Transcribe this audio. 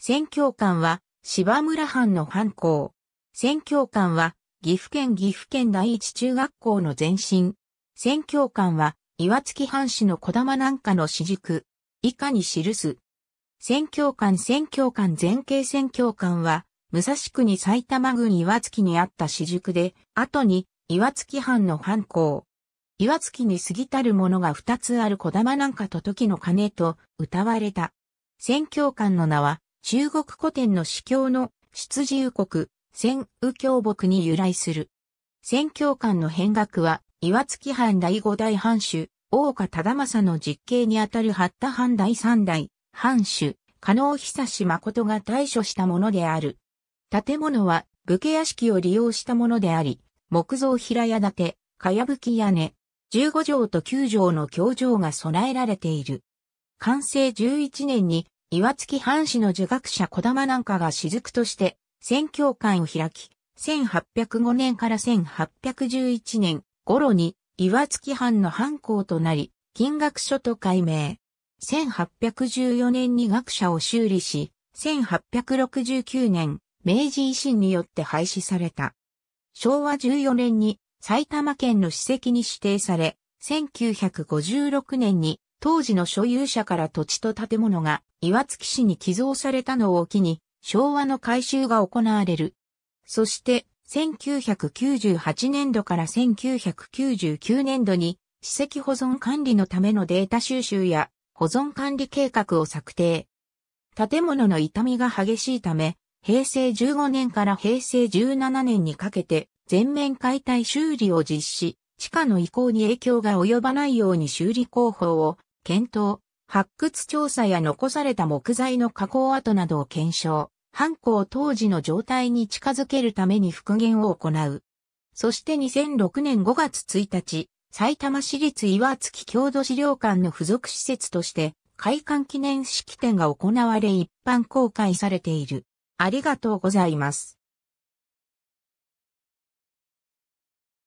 宣教官は、芝村藩の藩校。宣教官は、岐阜県岐阜県第一中学校の前身。宣教官は、岩槻藩士の小玉なんかの私塾。以下に記す。宣教官宣教官前景宣教官は、武蔵区に埼玉郡岩槻にあった私塾で、後に岩槻藩の藩校。岩槻に過ぎたるものが二つある小玉なんかと時の鐘と歌われた。宣教官の名は中国古典の司教の出自右国、仙右京木に由来する。宣教官の変額は、岩月藩第五代藩主、大岡忠政の実刑にあたる八田藩第三代、藩主、加納久志誠が対処したものである。建物は武家屋敷を利用したものであり、木造平屋建て、かやぶき屋根、十五条と九条の教場が備えられている。完成十一年に岩槻藩士の儒学者小玉なんかが雫として、宣教会を開き、1805年から1811年頃に岩槻藩の藩校となり、金学書と改名。1814年に学者を修理し、1869年、明治維新によって廃止された。昭和14年に埼玉県の史跡に指定され、1956年に当時の所有者から土地と建物が岩槻市に寄贈されたのを機に昭和の改修が行われる。そして1998年度から1999年度に史跡保存管理のためのデータ収集や保存管理計画を策定。建物の傷みが激しいため、平成15年から平成17年にかけて全面解体修理を実施、地下の移行に影響が及ばないように修理工法を検討、発掘調査や残された木材の加工跡などを検証、犯行当時の状態に近づけるために復元を行う。そして2006年5月1日、埼玉市立岩槻郷土資料館の付属施設として、開館記念式典が行われ一般公開されている。ありがとうございます。